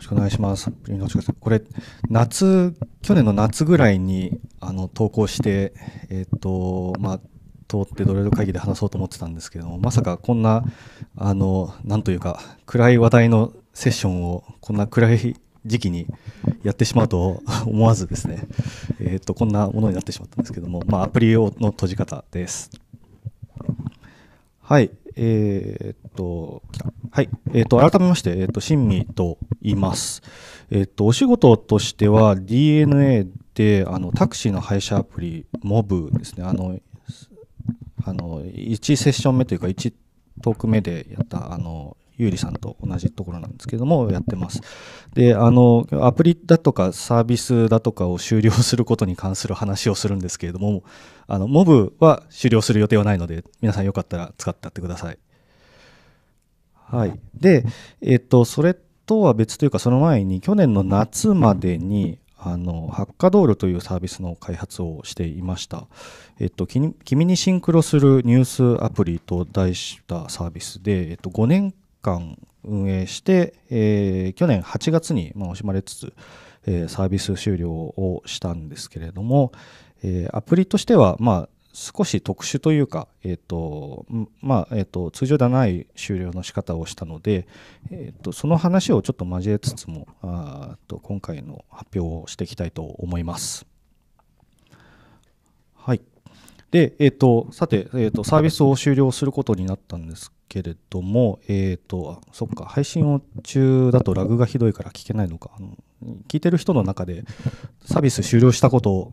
ろしくお願いします。これ、夏、去年の夏ぐらいにあの投稿して、えっ、ー、と、まあ、通ってドレル会議で話そうと思ってたんですけども、まさかこんな、あの、なんというか、暗い話題のセッションを、こんな暗い時期にやってしまうと思わずですね、えっ、ー、と、こんなものになってしまったんですけども、まあ、アプリ用の閉じ方です。はい、えー、っと、はい、えー、っと、改めまして、えー、っと、新見と言います。えっと、お仕事としては DNA で、あの、タクシーの配車アプリ、モブですね、あの、あの1セッション目というか、1トーク目でやった、あの、ゆうりさんと同じところなんですけどもやってます。であのアプリだとかサービスだとかを終了することに関する話をするんですけれどもあのモブは終了する予定はないので皆さんよかったら使ってやってください。はい、で、えっと、それとは別というかその前に去年の夏までにあのハッカドールというサービスの開発をしていました、えっと、君にシンクロするニュースアプリと題したサービスで、えっと、5年間運営して、えー、去年8月に、まあ、惜しまれつつ、えー、サービス終了をしたんですけれども、えー、アプリとしては、まあ、少し特殊というか、えーとまあえーと、通常ではない終了の仕方をしたので、えーとその話をちょっと交えつつもあと今回の発表をしていきたいと思います。はいで、えっ、ー、と、さて、えっ、ー、と、サービスを終了することになったんですけれども、えっ、ー、と、そっか、配信を中だとラグがひどいから聞けないのか、あの聞いてる人の中で、サービス終了したこと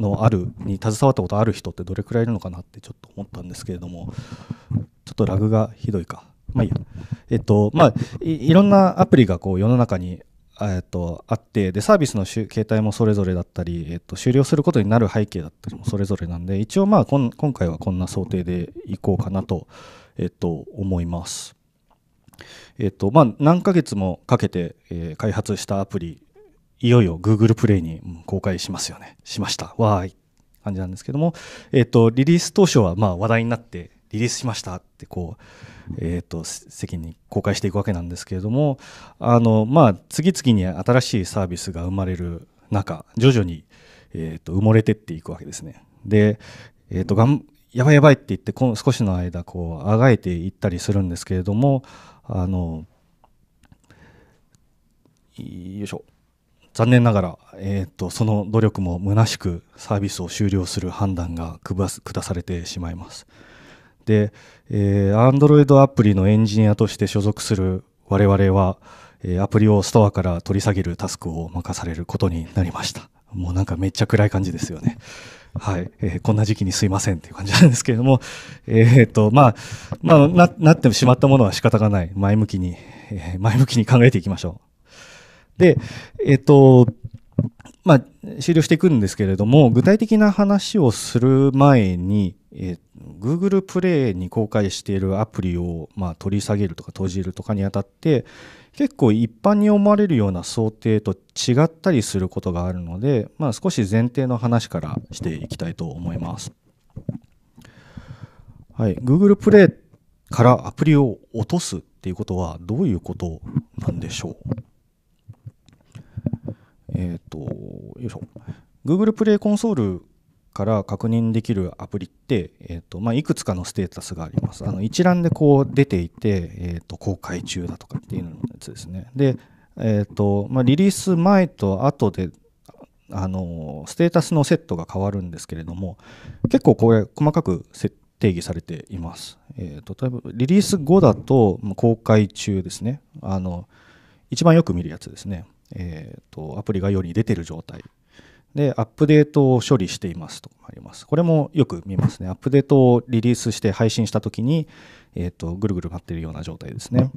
のある、に携わったことある人ってどれくらいいるのかなってちょっと思ったんですけれども、ちょっとラグがひどいか。まあいいや。えっと、まあい、いろんなアプリがこう世の中にえー、とあってでサービスの形態もそれぞれだったり、えー、と終了することになる背景だったりもそれぞれなんで一応まあ今回はこんな想定でいこうかなと,、えー、と思います。えーとまあ、何ヶ月もかけて、えー、開発したアプリいよいよ Google プレイに公開しますよねしましたわーい感じなんですけども、えーと、とリリース当初はま話題になってリリースしましたってこうえーと、世間に公開していくわけなんですけれどもあの、まあ、次々に新しいサービスが生まれる中徐々に、えーと、埋もれてっていくわけですね。で、えーと、がんやばいやばいって言ってこの少しの間こうあがいていったりするんですけれどもあのよいしょ残念ながら、えーと、とその努力も虚しくサービスを終了する判断が下されてしまいます。で、えー、Android アプリのエンジニアとして所属する我々は、えー、アプリをストアから取り下げるタスクを任されることになりました。もうなんかめっちゃ暗い感じですよね。はい。えー、こんな時期にすいませんっていう感じなんですけれども、えー、っと、まあ、まあな、なってしまったものは仕方がない。前向きに、えー、前向きに考えていきましょう。で、えっと、まあ、終了していくんですけれども、具体的な話をする前に、えー、Google プレイに公開しているアプリを、まあ、取り下げるとか閉じるとかにあたって結構一般に思われるような想定と違ったりすることがあるので、まあ、少し前提の話からしていきたいと思います。はい、Google プレイからアプリを落とすっていうことはどういうことなんでしょうえっ、ー、と、よいしょ。Google プレイコンソールから確認できるアプリって、えーとまあ、いくつかのステータスがあります。あの一覧でこう出ていて、えーと、公開中だとかっていうのやつですね。で、えーとまあ、リリース前と後であのステータスのセットが変わるんですけれども結構これ細かく定義されています。えーと、例えばリリース後だと公開中ですねあの一番よく見るやつですね、えーと、とアプリが世に出てる状態で、アップデートを処理していますとあります。これもよく見ますね。アップデートをリリースして配信したときに、えーと、ぐるぐる回っているような状態ですね。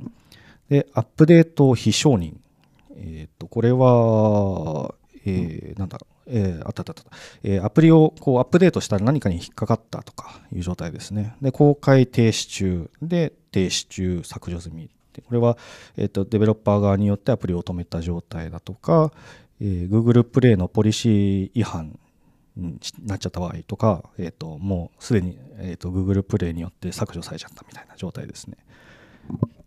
で、アップデート非承認。えっ、ー、と、これは、えー、なんだろう、えー、あったあったあった、えー、アプリをこうアップデートしたら何かに引っかかったとかいう状態ですね。で、公開停止中で、停止中、削除済み。これは、えーとデベロッパー側によってアプリを止めた状態だとか、えー、Google プレイのポリシー違反になっちゃった場合とか、えーと、もうすでに、えーと、Google プレイによって削除されちゃったみたいな状態ですね。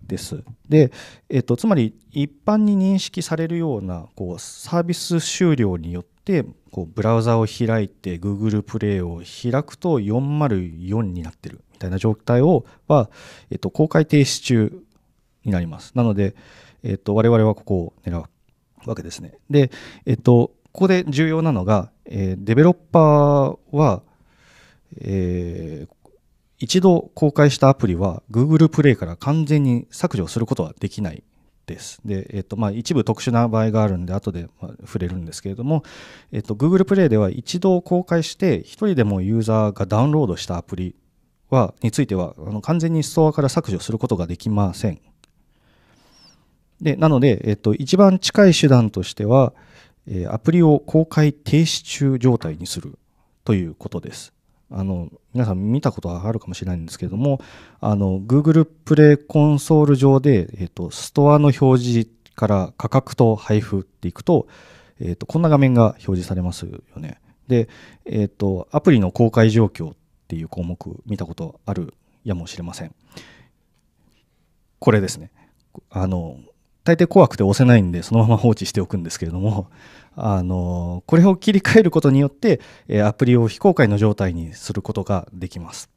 です。で、えーと、つまり一般に認識されるようなこうサービス終了によってこうブラウザを開いて Google プレイを開くと404になってるみたいな状態をは、えー、と公開停止中になります。なので、えー、と我々はここを狙わけですね。で、えっと、ここで重要なのが、えー、デベロッパーは、えー、一度公開したアプリは Google プレイから完全に削除することはできないです。で、えっとまあ、一部特殊な場合があるんで、後で、ま触れるんですけれども、えっと、Google プレイでは一度公開して、1人でもユーザーがダウンロードしたアプリはについてはあの完全にストアから削除することができません。でなので、えっと、一番近い手段としては、えー、アプリを公開停止中状態にするということです。あの皆さん見たことはあるかもしれないんですけれどもあの Google プレイコンソール上で、えーと、ストアの表示から価格と配布っていくと,、えーと、とこんな画面が表示されますよね。で、えーと、アプリの公開状況っていう項目見たことあるやもしれません。これですね。あの大抵怖くて押せないんでそのまま放置しておくんですけれどもあのこれを切り替えることによって、えアプリを非公開の状態にすることができます。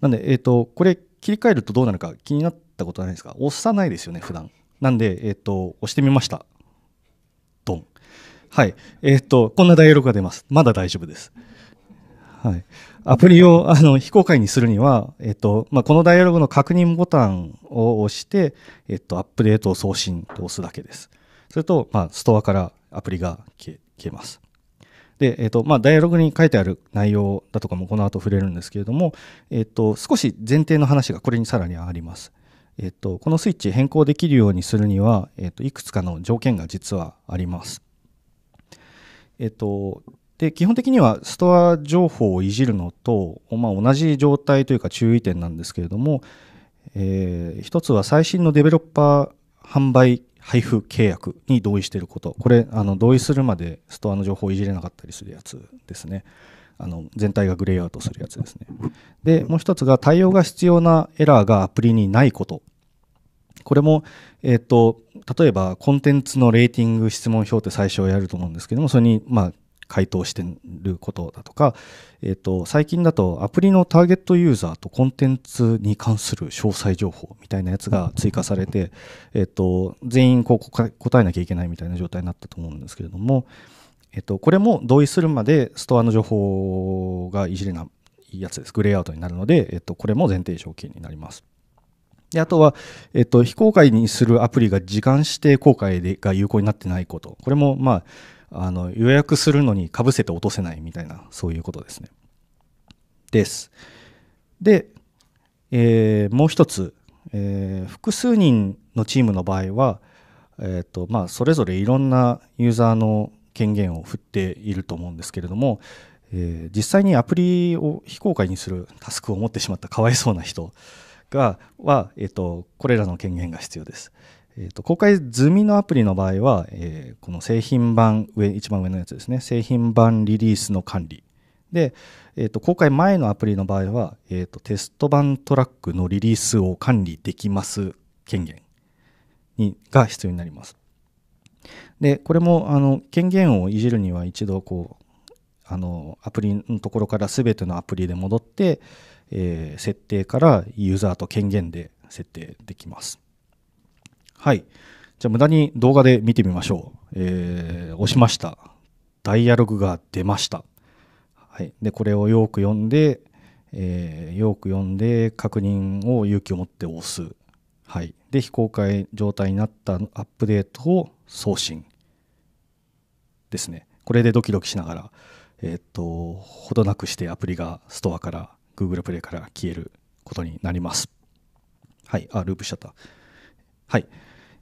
なんで、えーと、これ切り替えるとどうなるか気になったことないですか押さないですよね普段なんで、えーと、と押してみました。ドン。はい。えっ、ー、と、こんなダイアログが出ます。まだ大丈夫です。はい、アプリをあの非公開にするには、えっとまあ、このダイアログの確認ボタンを押して、えっと、アップデートを送信と押すだけです。それと、まあ、ストアからアプリが消えます。で、えっとまあ、ダイアログに書いてある内容だとかもこの後触れるんですけれども、えっと、少し前提の話がこれにさらにあります。えっと、このスイッチ変更できるようにするには、えっと、いくつかの条件が実はあります。えっと、で基本的にはストア情報をいじるのと、まあ、同じ状態というか注意点なんですけれども、えー、一つは最新のデベロッパー販売配布契約に同意していることこれあの同意するまでストアの情報をいじれなかったりするやつですねあの全体がグレーアウトするやつですねでもう一つが対応が必要なエラーがアプリにないことこれも、えーと、例えばコンテンツのレーティング質問表って最初やると思うんですけどもそれに、まあ、回答してることだとか、えーと、最近だとアプリのターゲットユーザーとコンテンツに関する詳細情報みたいなやつが追加されて、えーと、全員こう答えなきゃいけないみたいな状態になったと思うんですけれども、えーと、これも同意するまでストアの情報がいじれないやつですグレーアウトになるので、えー、とこれも前提条件になります。であとは、えっと、非公開にするアプリが時間指定公開でが有効になってないことこれも、まああの予約するのにかぶせて落とせないみたいなそういうことですね。です。で、えー、もう一つ、えー、複数人のチームの場合は、えーとまあ、それぞれいろんなユーザーの権限を振っていると思うんですけれども、えー、実際にアプリを非公開にするタスクを持ってしまったかわいそうな人がは、えーと、とこれらの権限が必要です。えー、と公開済みのアプリの場合は、えー、この製品版上一番上のやつですね製品版リリースの管理で、えー、と公開前のアプリの場合は、えー、とテスト版トラックのリリースを管理できます権限にが必要になりますでこれもあの権限をいじるには一度こうあのアプリのところから全てのアプリで戻って、えー、設定からユーザーと権限で設定できますはい。じゃあ無駄に動画で見てみましょう。えー、押しました。ダイアログが出ました。はい。で、これをよく読んで、えー、よく読んで確認を勇気を持って押す。はい。で、非公開状態になったアップデートを送信。ですね。これでドキドキしながら、えっ、と、ほどなくしてアプリがストアから、Google プレイから消えることになります。はい。あ、ループしちゃった。はい。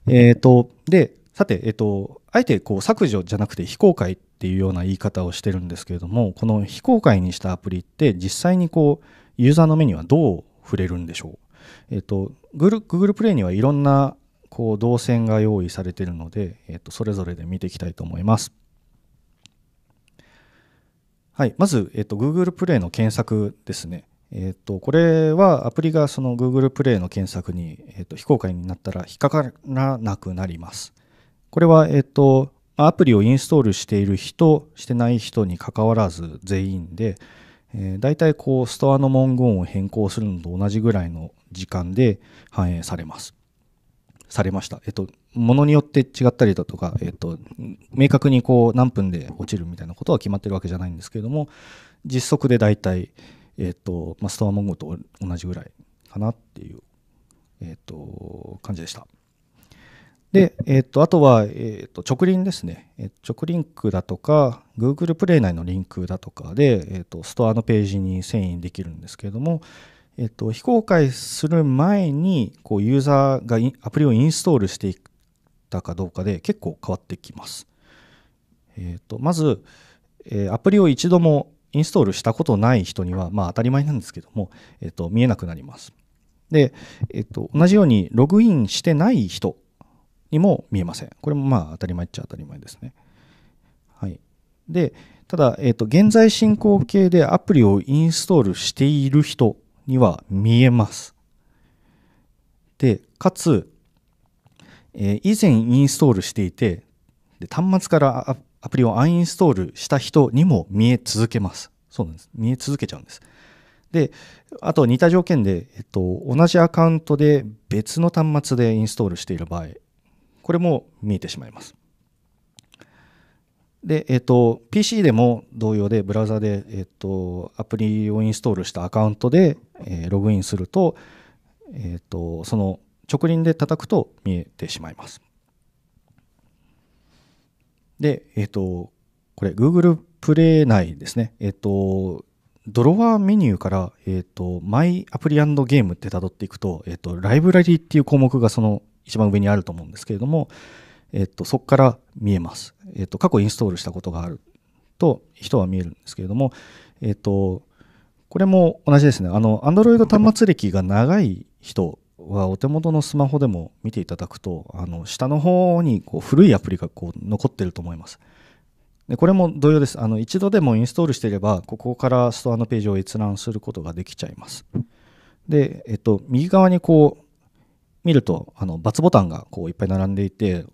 えっ、ー、と、で、さて、えっ、ー、と、あえてこう削除じゃなくて非公開っていうような言い方をしてるんですけれども、この非公開にしたアプリって実際にこう、ユーザーの目にはどう触れるんでしょう。えっ、ー、と、Google, Google Play にはいろんなこう動線が用意されているので、えっと、それぞれで見ていきたいと思います。はい、まず、えっと、Google プレイの検索ですね。えーと、これはアプリがその Google プレイの検索に、えーと、非公開になったら引っかからなくなります。これは、えーと、アプリをインストールしている人、してない人にかかわらず全員で、えー、大体こうストアの文言を変更するのと同じぐらいの時間で反映されます。されました。えっと、ものによって違ったりだとか、えっと、明確にこう何分で落ちるみたいなことは決まってるわけじゃないんですけれども、実測で大体、えーとまあ、ストアモンゴと同じぐらいかなっていう、えーと、感じでした。で、えーと、あとは、えーと、直輪ですね、えー、直リンクだとか Google プレイ内のリンクだとかで、えー、とストアのページに遷移できるんですけれども、えー、と非公開する前にこうユーザーがアプリをインストールしていったかどうかで結構変わってきます。えー、とまず、えー、アプリを一度もインストールしたことない人には、まあ、当たり前なんですけども、えっと、見えなくなります。で、えっと、同じようにログインしてない人にも見えません。これもまあ当たり前っちゃ当たり前ですね。はい、でただ、えっと、現在進行形でアプリをインストールしている人には見えます。でかつ、えー、以前インストールしていてで端末からアプリをアンインストールした人にも見え続けます。そうなんです。見え続けちゃうんです。で、あと似た条件で、えっと、同じアカウントで別の端末でインストールしている場合、これも見えてしまいます。で、えっと、PC でも同様で、ブラウザで、えっと、アプリをインストールしたアカウントで、えー、ログインすると、えっと、その直輪で叩くと見えてしまいます。で、えっ、ー、と、これ Google プレイ内ですね。えっ、ー、と、ドロワーメニューから、えっ、ー、と、マイアプリゲームって辿っていくと、えっ、と、ライブラリーっていう項目がその一番上にあると思うんですけれども、えっ、と、そこから見えます。えっ、と、過去インストールしたことがあると、人は見えるんですけれども、えっ、と、これも同じですね。あの、Android 端末歴が長い人はお手元のスマホでも見ていただくとあの下の方にこう古いアプリがこう残ってると思います。でこれも同様ですあの一度でもインストールしていればここからストアのページを閲覧することができちゃいます。で、えっと、右側にこう見るとあの×ボタンがこういっぱい並んでいて、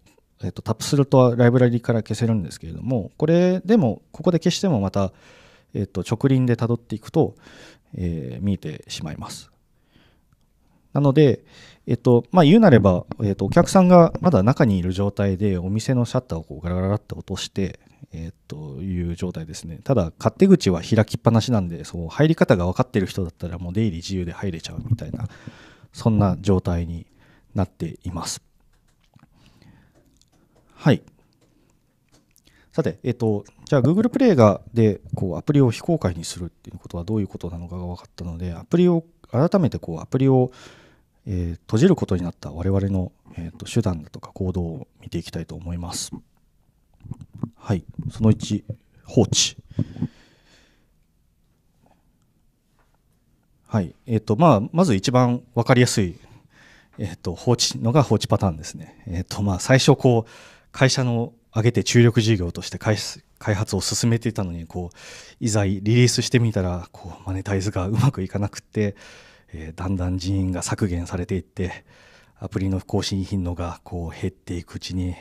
えっと、タップするとライブラリから消せるんですけれどもこれでもここで消してもまた、えっと、直輪でたどっていくと、えー、見えてしまいます。なので、えっとまあ、言うなれば、えっと、お客さんがまだ中にいる状態でお店のシャッターをこうガラガラって落として、えっという状態ですねただ勝手口は開きっぱなしなんでそう入り方が分かってる人だったらもう出入り自由で入れちゃうみたいなそんな状態になっていますはいさて、えっと、じゃあ Google プレイがでこうアプリを非公開にするっていうことはどういうことなのかが分かったのでアプリを改めてこうアプリをえー、閉じることになった我々の、えーと、手段だとか行動を見ていきたいと思います。はい、その1、放置。はい、えっ、ー、と、まあ、まず一番分かりやすい、えっ、ー、と、放置のが放置パターンですね。えっ、ー、と、まあ、最初、こう、会社の上げて注力事業として開発を進めていたのに、こう、いざリリースしてみたら、こう、マネタイズがうまくいかなくって、えー、だんだん人員が削減されていってアプリの更新頻度がこう減っていくうちに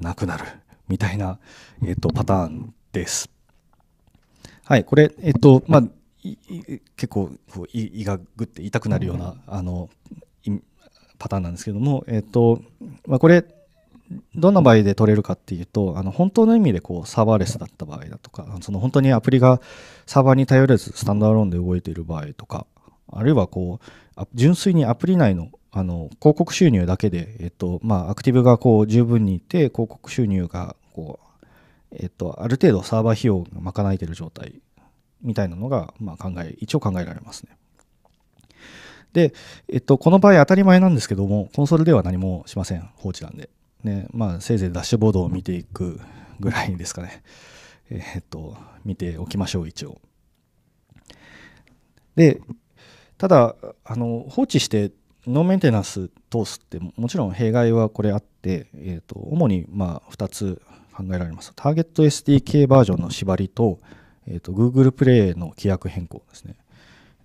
なくなるみたいな、えーと、パターンです。はい、これ、えっ、ー、とまあ、結構胃がぐって痛くなるようなあのパターンなんですけども、えーとまあ、これどんな場合で取れるかっていうとあの本当の意味でこうサーバーレスだった場合だとかその本当にアプリがサーバーに頼れずスタンドアローンで動いている場合とかあるいはこう純粋にアプリ内のあの広告収入だけで、えっとまあ、アクティブがこう十分にいて広告収入がこう、えっと、ある程度サーバー費用が賄えてる状態みたいなのが、まあ、考え一応考えられますね。で、えっと、この場合当たり前なんですけどもコンソールでは何もしません放置なんで、ねまあ、せいぜいダッシュボードを見ていくぐらいですかね、えっと見ておきましょう一応。で、ただあの放置してノーメンテナンス通すってもちろん弊害はこれあって、えーと、主にまあ2つ考えられますターゲット SDK バージョンの縛りと,、えーと、Google プレイの規約変更ですね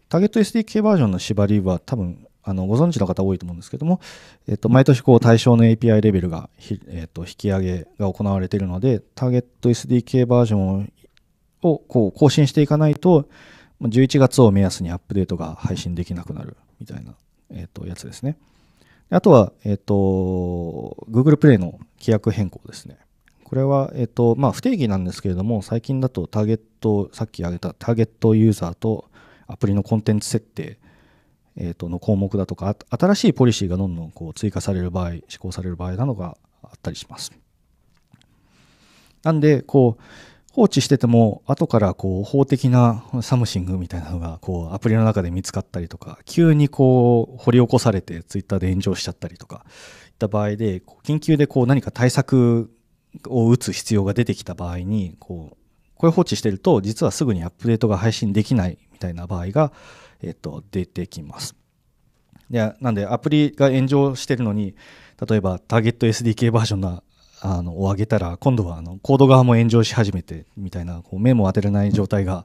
ターゲット SDK バージョンの縛りは多分あのご存知の方多いと思うんですけども、えっと、毎年こう対象の API レベルがえっと、引き上げが行われているのでターゲット SDK バージョンをこう更新していかないと11月を目安にアップデートが配信できなくなるみたいな、えー、とやつですね。あとは、えーと、Google プレイの規約変更ですね。これは、えーとまあ、不定義なんですけれども、最近だとターゲット、さっき挙げたターゲットユーザーとアプリのコンテンツ設定、えー、との項目だとか、新しいポリシーがどんどんこう追加される場合、施行される場合などがあったりします。なんで、こう、放置してても後からこう法的なサムシングみたいなのがこうアプリの中で見つかったりとか急にこう掘り起こされてツイッターで炎上しちゃったりとかいった場合で緊急でこう何か対策を打つ必要が出てきた場合にこうこれ放置してると実はすぐにアップデートが配信できないみたいな場合が、えっと、出てきます。でなんでアプリが炎上してるのに例えばターゲット SDK バージョンあのを上げたら今度はあのコード側も炎上し始めてみたいなこう目も当てれない状態が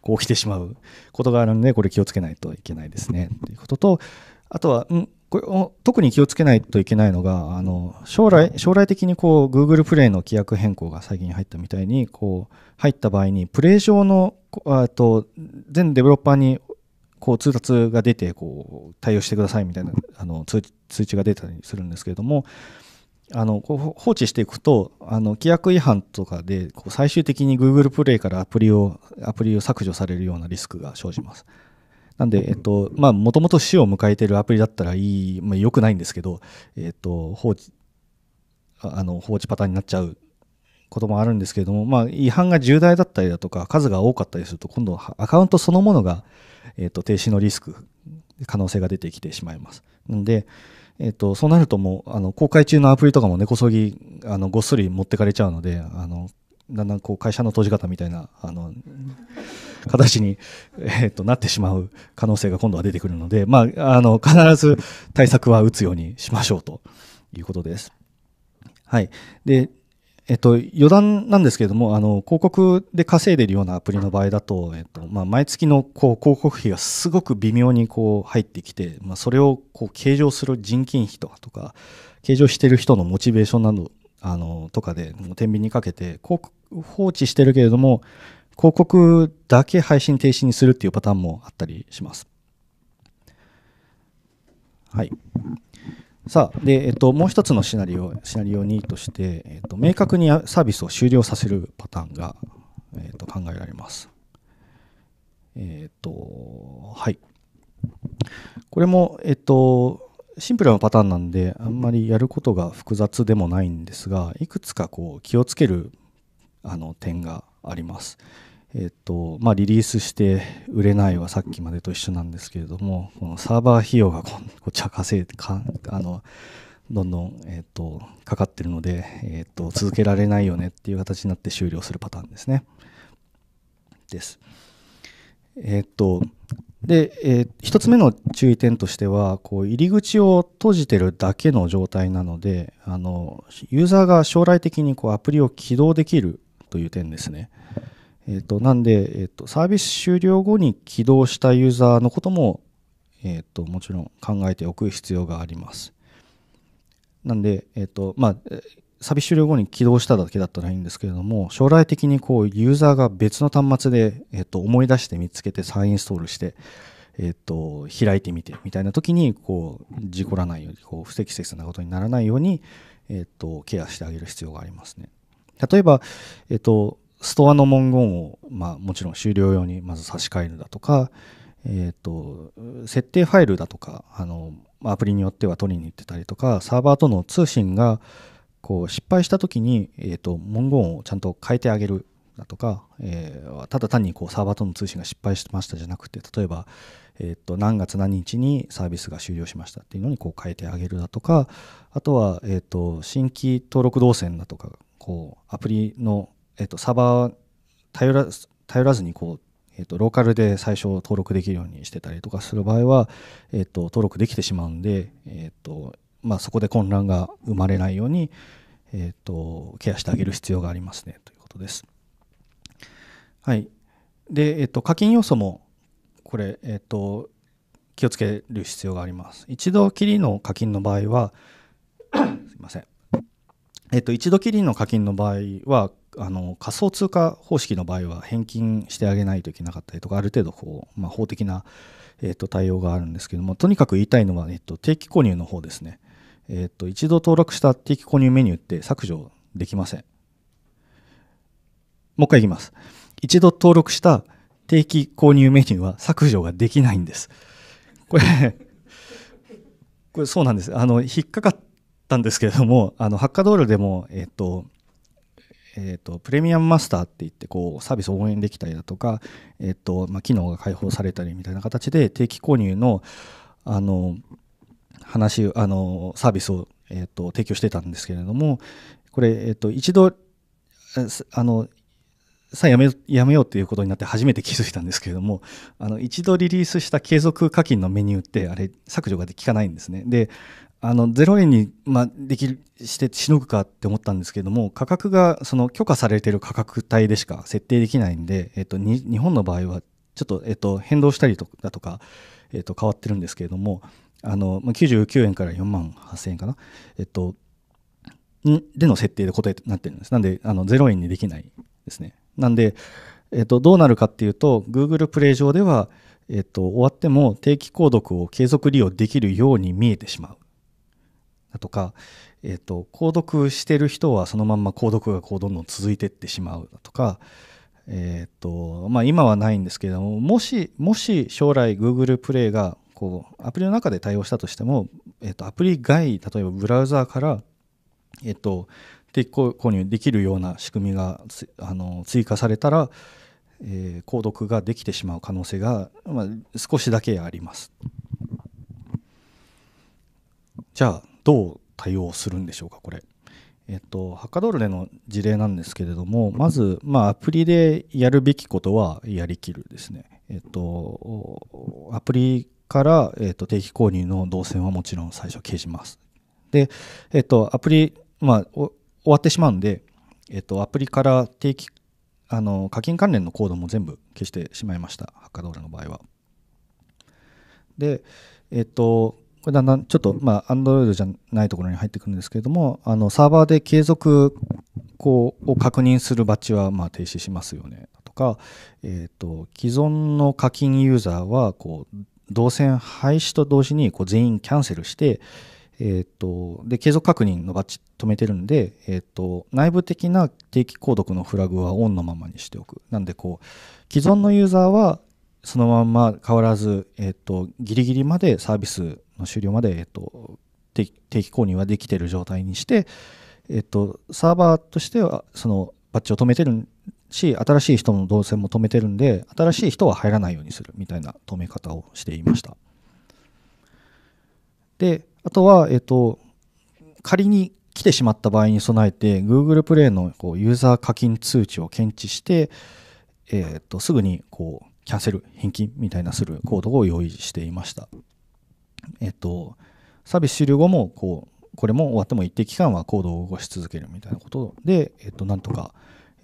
こう起きてしまうことがあるのでこれ気をつけないといけないですねということとあとは、うんこれ特に気をつけないといけないのがあの将来将来的にこう Google プレイの規約変更が最近入ったみたいにこう入った場合にプレイ上のあと全デベロッパーにこう通達が出てこう対応してくださいみたいなあの通知が出たりするんですけれどもあのこう放置していくとあの規約違反とかでこう最終的に Google プレイからアプリをアプリを削除されるようなリスクが生じます。なんで、えっと、まもともと死を迎えているアプリだったらいい、まあ、良くないんですけど、えっと、放置、あの、放置パターンになっちゃうこともあるんですけれども、まあ、違反が重大だったりだとか、数が多かったりすると、今度、アカウントそのものが、えっと、停止のリスク、可能性が出てきてしまいます。んで、えっと、そうなるともうあの公開中のアプリとかも根こそぎあのごっそり持ってかれちゃうのであのだんだんこう会社の閉じ方みたいなあの形に、えっとなってしまう可能性が今度は出てくるので、まあ、あの必ず対策は打つようにしましょうということです。はい、でえっと、余談なんですけれどもあの広告で稼いでるようなアプリの場合だと、えっとまあ、毎月のこう広告費がすごく微妙にこう入ってきて、まあ、それをこう計上する人件費とかとか計上してる人のモチベーションなどあのとかで天秤にかけて広告放置してるけれども広告だけ配信停止にするっていうパターンもあったりします。はいさあで、えっと、もう一つのシナリオシナリオ2として、えっと、明確にサービスを終了させるパターンが、えっと、考えられます。えっとはい、これも、えっと、シンプルなパターンなんであんまりやることが複雑でもないんですがいくつかこう気をつけるあの点があります。えっとまあ、リリースして売れないはさっきまでと一緒なんですけれどもこのサーバー費用がこ う茶化せかあのどんどん、えっと、かかってるので、えっと、続けられないよねっていう形になって終了するパターンですね。です。えっとで、えー、1つ目の注意点としてはこう入り口を閉じてるだけの状態なのであのユーザーが将来的にこうアプリを起動できるという点ですね。えーと、なんで、えーと、サービス終了後に起動したユーザーのことも、えーと、ともちろん考えておく必要があります。なんで、えーとまあ、サービス終了後に起動しただけだったらいいんですけれども将来的にこうユーザーが別の端末で、えー、と思い出して見つけて再インストールして、えー、と開いてみてみたいな時にこう事故らないようにこう不適切なことにならないように、えー、とケアしてあげる必要がありますね。例えば、えっと、ストアの文言を、まあ、もちろん終了用にまず差し替えるだとか、えーと、設定ファイルだとかあのアプリによっては取りに行ってたりとかサーバーとの通信がこう失敗した時に、えーと、文言をちゃんと変えてあげるだとか、えー、ただ単にこうサーバーとの通信が失敗してましたじゃなくて例えば、えーと、と何月何日にサービスが終了しましたっていうのにこう変えてあげるだとかあとは、えー、と新規登録動線だとかこうアプリのえっと、サーバー頼ら頼らずにこう、えっと、ローカルで最初登録できるようにしてたりとかする場合は、えっと、登録できてしまうんで、えっとまあ、そこで混乱が生まれないように、えっと、ケアしてあげる必要がありますねということです。はい、で、えっと、課金要素もこれ、えっと、気をつける必要があります。一度きりの課金の場合は すいません。えっと、一度きりの課金の場合はあの仮想通貨方式の場合は返金してあげないといけなかったりとかある程度こう、まあ、法的な、えー、と対応があるんですけどもとにかく言いたいのは、えー、と定期購入の方ですね、えー、と一度登録した定期購入メニューって削除できませんもう一回いきます一度登録した定期購入メニューは削除ができないんですこれこれそうなんですあの引っかかったんですけれどもあのハッカドールでもえっ、ー、とえーと、プレミアムマスターって言ってこうサービスを応援できたりだとか、えーとまあ、機能が開放されたりみたいな形で定期購入のあの話あのサービスを、えーと、提供してたんですけれどもこれ、えーと、一度あのさあやめやめようっていうことになって初めて気づいたんですけれどもあの一度リリースした継続課金のメニューってあれ削除ができかないんですねであの0円に、まあ、できしてしのぐかって思ったんですけども価格がその許可されている価格帯でしか設定できないんで、えっと、日本の場合はちょっと、えっと、変動したりとだとか、えっと、変わってるんですけれどもあの99円から4万8000円かな、えっと、での設定で答えになってるんですなんであの0円にできないですねなんで、えっと、どうなるかっていうと Google プレイ上では、えっと、終わっても定期購読を継続利用できるように見えてしまうだとか、えーと、購読してる人はそのまんま購読がこうどんどん続いてってしまうだとか、えーとまあ、今はないんですけれどももしもし将来 Google プレイがこうアプリの中で対応したとしても、えーと、アプリ外例えばブラウザーから、えーと、と購入できるような仕組みがあの追加されたら、えー、購読ができてしまう可能性が、まあ、少しだけあります。じゃあどう対応するんでしょうか、これ。えっと、カドールでの事例なんですけれども、まず、まあ、アプリでやるべきことはやりきるですね。えっと、アプリから、えっと、定期購入の動線はもちろん最初消します。で、えっと、アプリ、まあ、終わってしまうんで、えっと、アプリから定期あの課金関連のコードも全部消してしまいました、ハッカドールの場合は。で、えっと、これだんだんちょっと、まあ、アンドロイドじゃないところに入ってくるんですけれども、あのサーバーで継続こうを確認するバッジはまあ停止しますよねとか、えーと、既存の課金ユーザーはこう動線廃止と同時にこう全員キャンセルして、えーと、で継続確認のバッジ止めてるんで、えーと、内部的な定期購読のフラグはオンのままにしておく。なんでこう既存のユーザーはそのまま変わらず、えー、とギリギリまでサービスの終了まで、えっと、定期購入はできてる状態にして、えっと、サーバーとしてはそのバッジを止めてるし新しい人の動線も止めてるんで新しい人は入らないようにするみたいな止め方をしていましたであとは、えっと、仮に来てしまった場合に備えて Google プレイのこうユーザー課金通知を検知して、えっとすぐにこうキャンセル返金みたいなするコードを用意していましたえっと、サービス終了後もこうこれも終わっても一定期間はコードを動かし続けるみたいなことで、えっと、なんとか、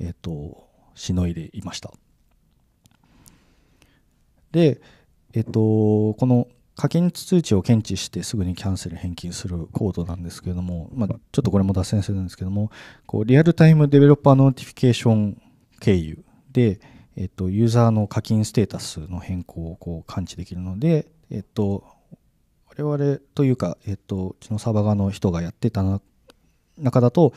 えっと、しのいでいました。で、えっと、この課金通知を検知してすぐにキャンセル返金するコードなんですけれども、まあ、ちょっとこれも脱線するんですけどもこうリアルタイムデベロッパーノーティフィケーション経由で、えっと、ユーザーの課金ステータスの変更をこう感知できるので、えっと我々というか、えっと、うちのサーバー側の人がやってた中だと、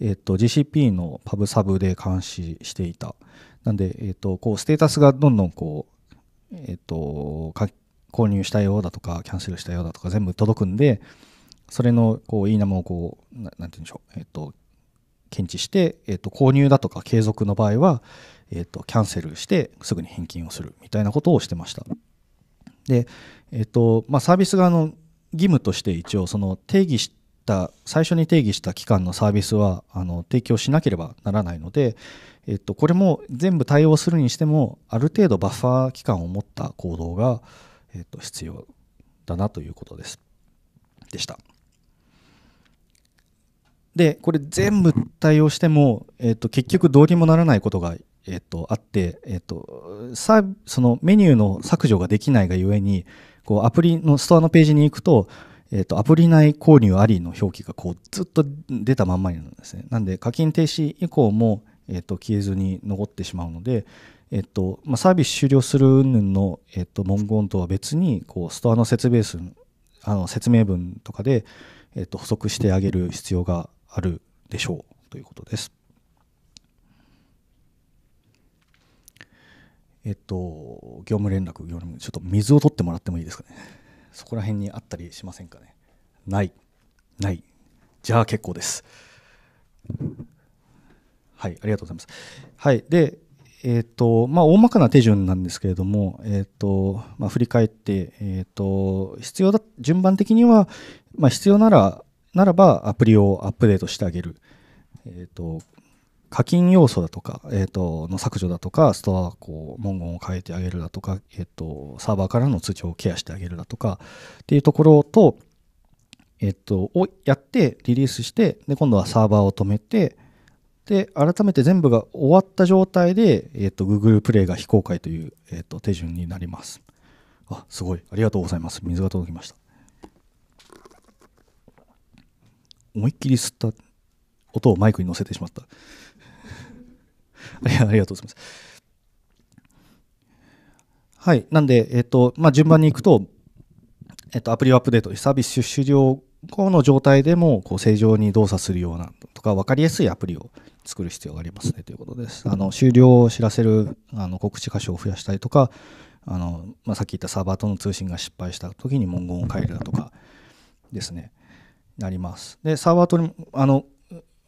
えっと、GCP のパブサブで監視していた。なんで、えっと、こう、ステータスがどんどんこう、えっと、購入したようだとか、キャンセルしたようだとか、全部届くんで、それの、こう、いいなもをこう、なんて言うんでしょう、えっと、検知して、えっと、購入だとか継続の場合は、えっと、キャンセルして、すぐに返金をするみたいなことをしてました。で、えっとまあ、サービス側の義務として一応その定義した最初に定義した期間のサービスはあの提供しなければならないので、えっと、これも全部対応するにしてもある程度バッファー期間を持った行動が、えっと、必要だなということです。でした。でこれ全部対応しても、えっと結局どうにもならないことがえっと、あって、えっと、さそのメニューの削除ができないがゆえにこうアプリのストアのページに行くと、えっと、アプリ内購入ありの表記がこうずっと出たまんまになるんですねなんで課金停止以降も、えっと、消えずに残ってしまうので、えっとまあ、サービス終了する云々の、えっと、文言とは別にこうストアの説明数あの説明文とかで、えっと、補足してあげる必要があるでしょうということです。えっと、業務連絡、業務ちょっと水を取ってもらってもいいですかね。そこら辺にあったりしませんかね。ない、ない、じゃあ結構です。はい、ありがとうございます。はい、で、えっとまあ、大まかな手順なんですけれども、えっとまあ、振り返って、えっと、必要だ順番的には、まあ、必要ならならばアプリをアップデートしてあげる、えっと課金要素だとか、えーと、の削除だとか、ストアこう文言を変えてあげるだとか、えーと、サーバーからの通知をケアしてあげるだとかっていうところと、えーと、をやってリリースしてで、今度はサーバーを止めて、で改めて全部が終わった状態で、えーと、と Google プレイが非公開という、えー、と手順になります。あすごい、ありがとうございます。水が届きました。思いっきり吸った音をマイクに乗せてしまった。ありがとうございます。はい、なんで、えっ、ー、とまあ、順番にいくと、えっ、ー、と、アプリをアップデート、サービス終了後の状態でもこう正常に動作するようなとか分かりやすいアプリを作る必要がありますねということです。あの終了を知らせるあの告知箇所を増やしたりとかあの、まあ、さっき言ったサーバーとの通信が失敗した時に文言を変えるだとかですねなります。でサーバーとあの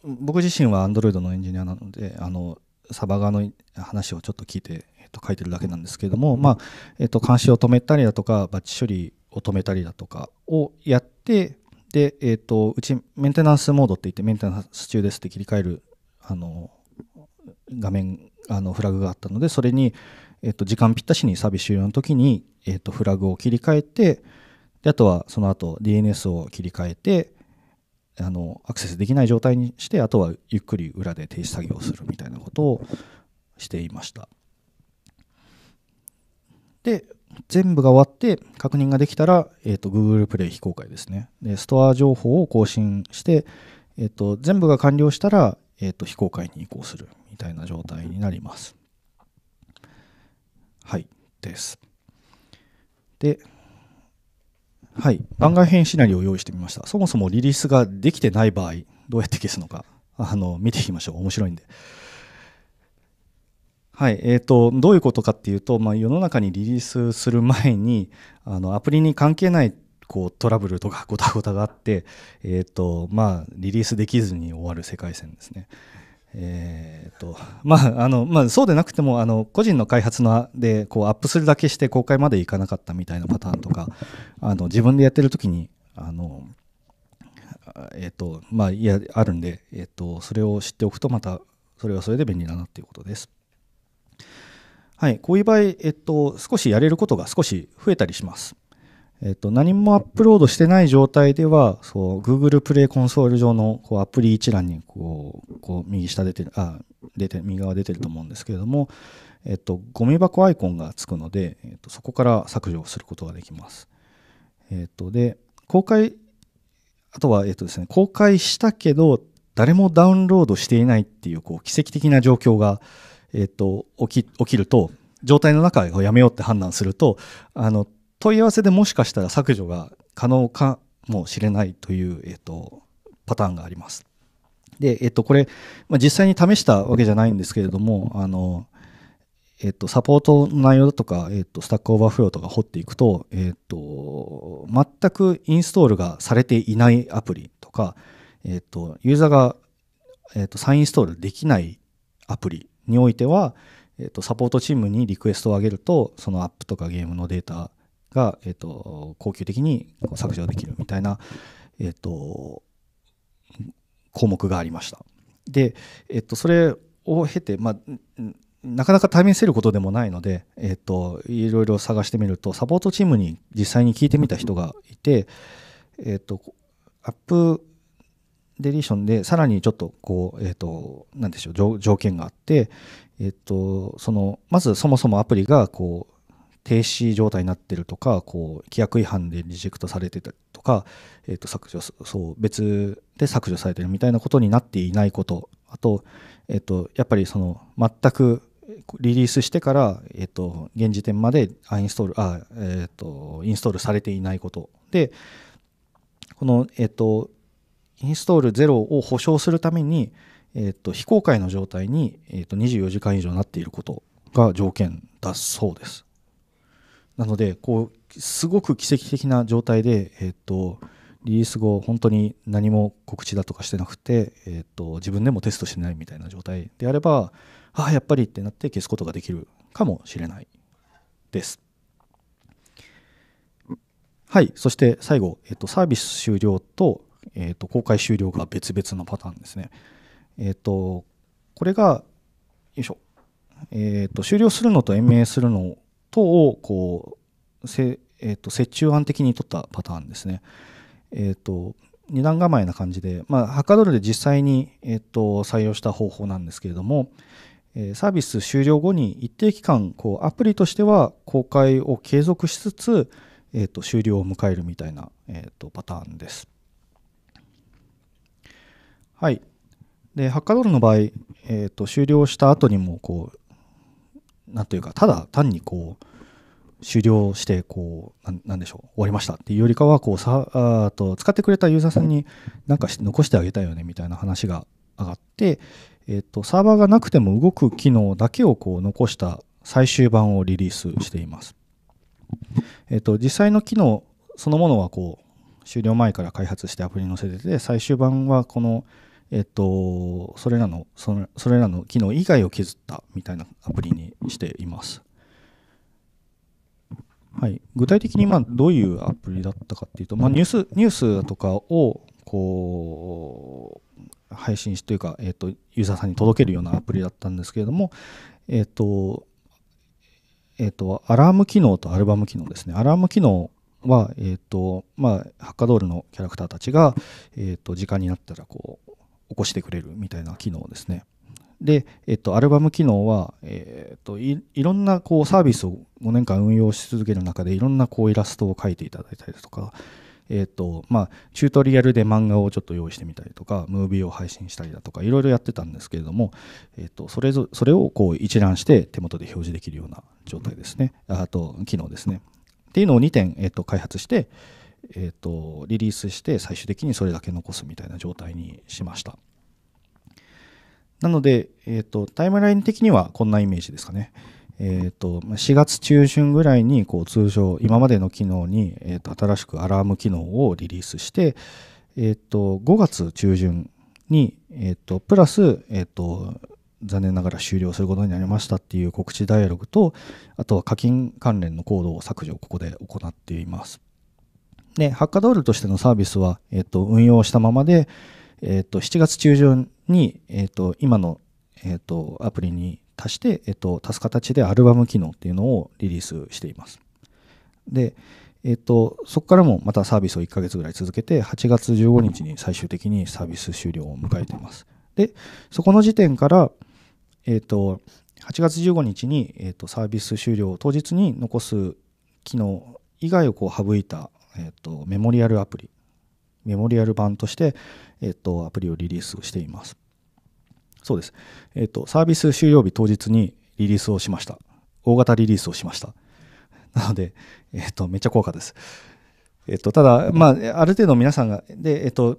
僕自身は Android のエンジニアなのであのサバ側の話をちょっと聞いて、えっと、書いてるだけなんですけれども、まあえっと、監視を止めたりだとかバッチ処理を止めたりだとかをやってで、えっと、うちメンテナンスモードって言ってメンテナンス中ですって切り替えるあの画面あのフラグがあったのでそれに、えっと、時間ぴったしにサービス終了の時に、えっと、フラグを切り替えてであとはその後 DNS を切り替えてあのアクセスできない状態にしてあとはゆっくり裏で停止作業をするみたいなことをしていましたで全部が終わって確認ができたら、えーと、Google プレイ非公開ですねでストア情報を更新して、えーと、全部が完了したら、えーと非公開に移行するみたいな状態になりますはいですではい、番外編シナリオを用意してみました。そもそもリリースができてない場合、どうやって消すのか、あの見ていきましょう。面白いんで。はいえーと、どういうことかっていうと、まあ、世の中にリリースする前にあのアプリに関係ないこうトラブルとかごたごたがあって、えーとまあ、リリースできずに終わる世界線ですね。えー、っとまああのまあ、そうでなくてもあの個人の開発のでこうアップするだけして公開までいかなかったみたいなパターンとかあの自分でやってる時にあのえっ、とまあいやあるんで、えっとそれを知っておくとまたそれはそれで便利だなっていうことです。はい、こういう場合、えっと、少しやれることが少し増えたりします。えっと、何もアップロードしてない状態では、そう、Google プレイコンソール上のこうアプリ一覧にこう、こう右下出てる、あ、出て右側出てると思うんですけれども、えっと、ゴミ箱アイコンがつくので、えっと、そこから削除することができます。えっと、で、公開、あとは、えっとですね、公開したけど、誰もダウンロードしていないっていう、こう、奇跡的な状況が、えっと、起き、起きると、状態の中をやめようって判断すると、あの、問い合わせでもしかしたら削除が可能かもしれないという、えっと、パターンがあります。で、えっと、これ、まあ、実際に試したわけじゃないんですけれども、あの、えっと、サポートの内容だとか、えっと、スタックオーバーフローとか掘っていくと、えっと、全くインストールがされていないアプリとか、えっと、ユーザーが、えっと、再インストールできないアプリにおいては、えっと、サポートチームにリクエストを上げると、そのアップとかゲームのデータが、えーと、と恒久的に削除できるみたいな、えーと、項目がありました。で、えーと、それを経て、まあ、なかなか対面せることでもないので、えー、といろいろ探してみるとサポートチームに実際に聞いてみた人がいて、えー、とアップデリーションでさらにちょっとこう、えー、となんでしょう条件があって、えー、とそのまずそもそもアプリがこう停止状態になってるとかこう規約違反でリジェクトされてたりとか、えー、と削除そう別で削除されてるみたいなことになっていないことあと,、えー、とやっぱりその全くリリースしてから、えー、と現時点までインストールあ、えー、とインストールされていないことでこの、えー、とインストールゼロを保証するために、えー、と非公開の状態に、えー、と24時間以上なっていることが条件だそうです。なのでこうすごく奇跡的な状態で、えーと、リリース後本当に何も告知だとかしてなくて、えーと、自分でもテストしてないみたいな状態であればああやっぱりってなって消すことができるかもしれないです。はい、そして最後、えーと、とサービス終了と,、えー、と公開終了が別々のパターンですね。えー、とこれがよいしょ、えー、と終了するのと延命するの等をこうせ、えーと、折衷案的に取ったパターンですね。えーと、二段構えな感じで、まあ、ハカドルで実際に、えーと、採用した方法なんですけれども、えー、サービス終了後に一定期間こうアプリとしては公開を継続しつつ、えー、と終了を迎えるみたいな、えー、とパターンです。はい、でハッカドルの場合、えーと終了した後にもこうなんというかただ単にこう終了してこうなんでしょう終わりましたっていうよりかはこうさあと使ってくれたユーザーさんに何か残してあげたいよねみたいな話が上がって、えー、とサーバーがなくても動く機能だけをこう残した最終版をリリースしています。えー、と実際の機能そのものはこう終了前から開発してアプリに載せてて最終版はこのえっと、それらのそれそれらの機能以外を削ったみたいなアプリにしています。はい、具体的にまあどういうアプリだったかっていうと、まあ、ニュースニュースとかをこう配信しというか、えー、とユーザーさんに届けるようなアプリだったんですけれども、えっ、ー、とえっ、ー、とアラーム機能とアルバム機能ですねアラーム機能は、えっ、ー、とまあ、ハッカドールのキャラクターたちが、えっと時間になったらこう起こしてくれるみたいな機能ですね。で、えっと、アルバム機能は、えっとい、いろんなこうサービスを5年間運用し続ける中でいろんなこうイラストを描いていただいたりとか、えっとまあ、チュートリアルで漫画をちょっと用意してみたりとかムービーを配信したりだとかいろいろやってたんですけれども、えっと、それぞそれをこう一覧して手元で表示できるような状態ですねあと機能ですねっていうのを2点、えっと、開発して、えーと、リリースして最終的にそれだけ残すみたいな状態にしましたなので、えーと、タイムライン的にはこんなイメージですかね、えーと、と4月中旬ぐらいにこう通常今までの機能に、えー、と新しくアラーム機能をリリースして、えー、と5月中旬に、えー、とプラス、えー、と残念ながら終了することになりましたっていう告知ダイアログとあとは課金関連のコードを削除をここで行っていますで、ハッカドールとしてのサービスは、えっと、運用したままで、えっと、7月中旬に、えっと、今の、えっと、アプリに足して、えっと、足す形でアルバム機能っていうのをリリースしています。で、えっと、そこからもまたサービスを1ヶ月ぐらい続けて、8月15日に最終的にサービス終了を迎えています。で、そこの時点から、えっと、8月15日に、えっと、サービス終了当日に残す機能以外をこう省いたえーと、メモリアルアプリメモリアル版として、えーと、アプリをリリースしていますそうです、えーと、サービス終了日当日にリリースをしました大型リリースをしましたなので、えー、とめっちゃ高価ですえっと、ただ、まあ、ある程度皆さんがで、えっと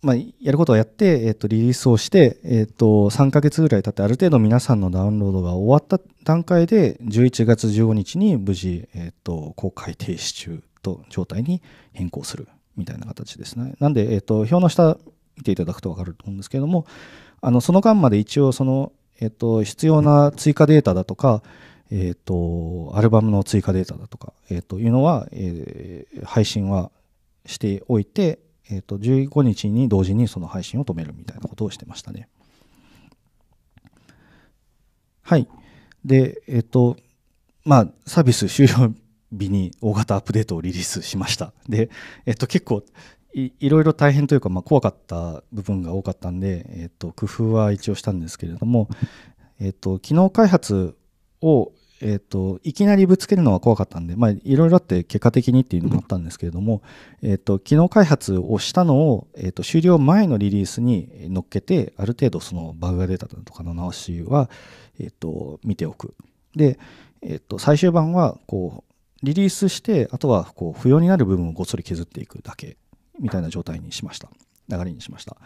まあ、やることをやって、えっと、リリースをして、えっと、3ヶ月ぐらい経ってある程度皆さんのダウンロードが終わった段階で11月15日に無事、えっと、公開停止中と状態に変更するみたいな形ですね。なんで、えーと、表の下見ていただくと分かると思うんですけれどもあのその間まで一応その、えーと、必要な追加データだとか、えーと、とアルバムの追加データだとか、えー、というのは、えー、配信はしておいて、えー、と15日に同時にその配信を止めるみたいなことをしてましたね。はい。で、えっ、ー、と、まあ、サービス終了日に大型アップデートをリリースしましたで、えっと、結構いろいろ大変というか、まあ、怖かった部分が多かったんで、えっと、工夫は一応したんですけれども、えっと、機能開発を、えっと、いきなりぶつけるのは怖かったんで、まあ、いろいろあって結果的にっていうのもあったんですけれども、えっと、機能開発をしたのを、えっと、終了前のリリースに乗っけてある程度そのバグが出たとかの直しは、えっと、見ておく。で、えっと、最終版はこうリリースしてあとはこう不要になる部分をごっそり削っていくだけみたいな状態にしました流れにしました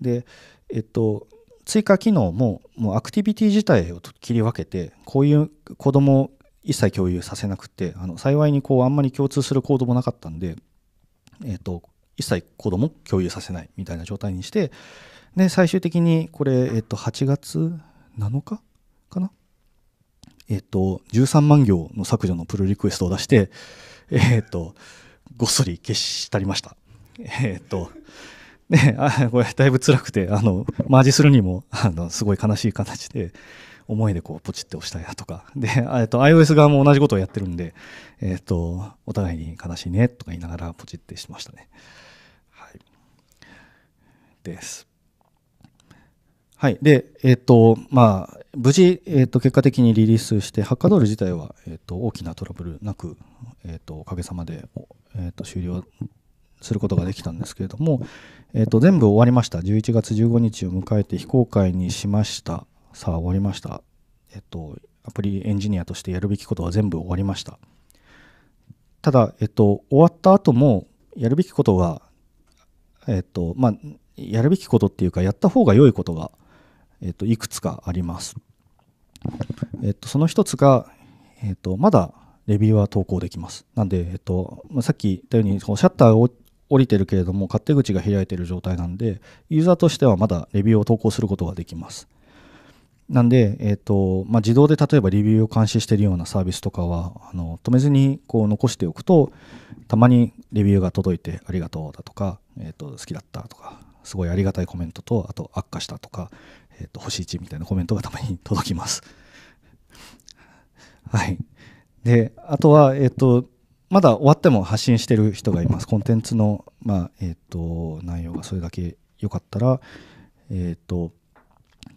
でえっと追加機能ももうアクティビティ自体を切り分けてこういう子供を一切共有させなくてあの幸いにこうあんまり共通するコードもなかったんで、えっと、一切子供共有させないみたいな状態にしてで最終的にこれ、えっと、8月7日かなえっと、13万行の削除のプルリクエストを出して、えっと、ごっそり消したりました。えっと、ね、あこれだいぶ辛くて、あの、マージするにも、あの、すごい悲しい形で、思いでこうポチって押したいなとか。で、えっと、iOS 側も同じことをやってるんで、えっと、お互いに悲しいねとか言いながらポチってしましたね。はい。です。はい、で、えっ、ー、とまあ、無事、えっ、ー、と結果的にリリースして、ハッカドール自体は、えっ、ー、と大きなトラブルなく、えっとおかげさまで、えっと終了することができたんですけれども、えっと全部終わりました、11月15日を迎えて非公開にしました、さあ終わりました、えっとアプリエンジニアとしてやるべきことは全部終わりました。ただ、えっと終わった後もやるべきことが、えっとまあ、やるべきことっていうか、やった方が良いことが、えっと、いくつかあります。えっと、その一つが、えっと、まだレビューは投稿できます。なんで、えっと、さっき言ったように、シャッターを降りてるけれども、勝手口が開いてる状態なんで、ユーザーとしてはまだレビューを投稿することができます。なんで、えーとまあ、自動で例えばレビューを監視しているようなサービスとかはあの止めずにこう残しておくとたまにレビューが届いてありがとうだとか、えー、と好きだったとかすごいありがたいコメントとあと悪化したとかえー、と星1みたいなコメントがたまに届きます。はい、であとは、えーと、まだ終わっても発信してる人がいます。コンテンツの、まあえーと、内容がそれだけよかったら、えーと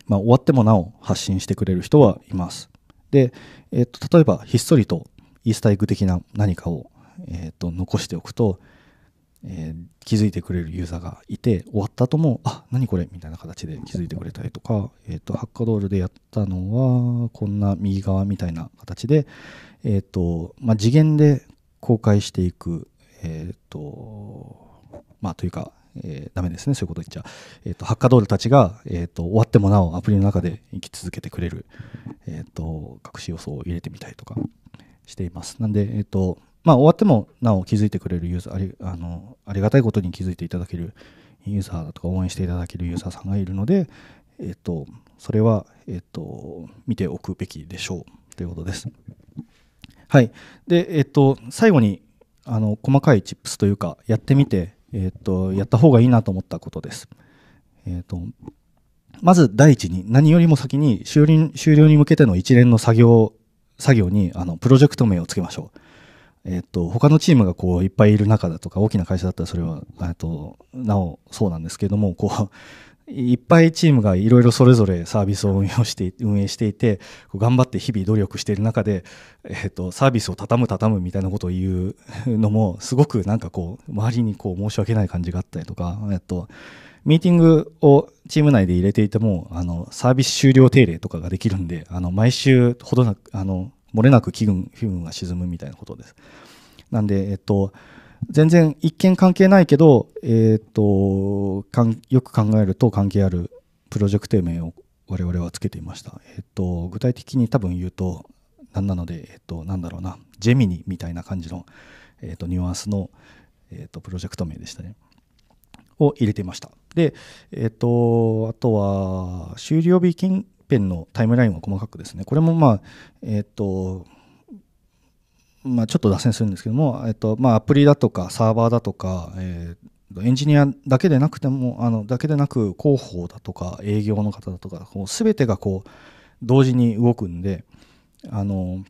まあ、終わってもなお発信してくれる人はいます。で、えーと、と例えばひっそりとイースターエッグ的な何かを、えー、と残しておくと、えー、気づいてくれるユーザーがいて終わった後も「あ何これ」みたいな形で気づいてくれたりとか、えーと、ハッカドールでやったのはこんな右側みたいな形で、えーとまあ、次元で公開していく、えっ、ー、とまあ、というか、えー、ダメですねそういうこと言っちゃ、えーと、ハッカドールたちが、えーと、終わってもなおアプリの中で生き続けてくれる、えーと、隠し要素を入れてみたりとかしていますなんで、えーとまあ、終わってもなお気づいてくれるユーザーありあのありがたいことに気づいていただけるユーザーだとか応援していただけるユーザーさんがいるので、えっと、それは、えっと、見ておくべきでしょうということです。はい、で、えっと、最後にあの細かいチップスというかやってみて、えっと、やった方がいいなと思ったことです。えっとまず第一に何よりも先に終了に向けての一連の作業作業にあのプロジェクト名を付けましょう。えー、と他のチームがこういっぱいいる中だとか大きな会社だったらそれはとなおそうなんですけれどもこういっぱいチームがいろいろそれぞれサービスを運用して運営していて頑張って日々努力している中で、えー、とサービスを畳む畳むみたいなことを言うのもすごくなんかこう周りにこう申し訳ない感じがあったりとか、えー、とミーティングをチーム内で入れていてもあのサービス終了定例とかができるんであの毎週ほどなくあの漏れなく気分気分が沈むみたいなことです。なんで、えっと、全然一見関係ないけど、えー、っとよく考えると関係あるプロジェクト名を我々はつけていました。えっと、具体的に多分言うと何なので、えっと、なんだろうなジェミニみたいな感じの、えっと、ニュアンスの、えっと、プロジェクト名でしたね。を入れていました。で、えっと、あとは終了日金辺のタイムラインは細かくですねこれもまあえっ、ー、とまあ、ちょっと脱線するんですけども、えっとまあ、アプリだとかサーバーだとか、えー、エンジニアだけでなくてもあのだけでなく広報だとか営業の方だとかこう全てがこう同時に動くんであの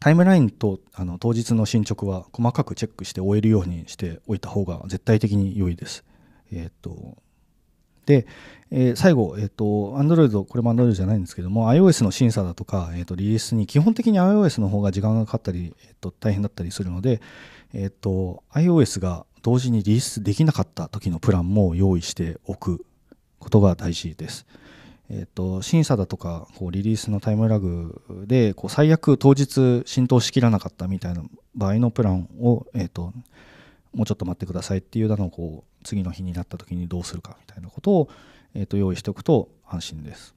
タイムラインとあの当日の進捗は細かくチェックして終えるようにしておいた方が絶対的に良いです。えー、っとで、えー、最後、えっ、ー、と、Android、これも Android じゃないんですけども、iOS の審査だとか、えっ、ー、と、リリースに基本的に iOS の方が時間がかかったり、えっ、と、大変だったりするので、えっ、と、iOS が同時にリリースできなかった時のプランも用意しておくことが大事です。えっと、審査だとかこうリリースのタイムラグでこう最悪当日浸透しきらなかったみたいな場合のプランを、えっと、もうちょっと待ってくださいっていうのをこう次の日になった時にどうするかみたいなことを、えー、と用意しておくと安心です。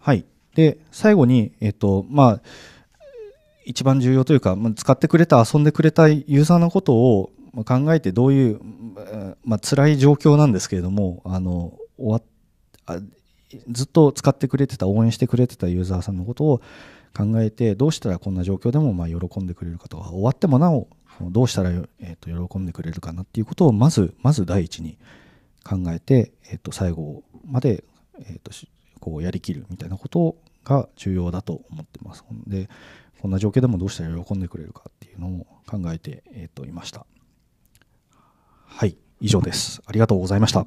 はい、で最後に、えーとまあ、一番重要というか、まあ、使ってくれた遊んでくれたユーザーのことを考えてどういう、まあ辛い状況なんですけれどもあの終わずっと使ってくれてた応援してくれてたユーザーさんのことを考えてどうしたらこんな状況でもまあ喜んでくれるかとか終わってもなおどうしたら、えーと、喜んでくれるかなっていうことをまずまず第一に考えて、えーと、最後まで、えーと、しこうやりきるみたいなことが重要だと思ってますでこんな状況でもどうしたら喜んでくれるかっていうのを考えて、えー、といましたはい以上ですありがとうございました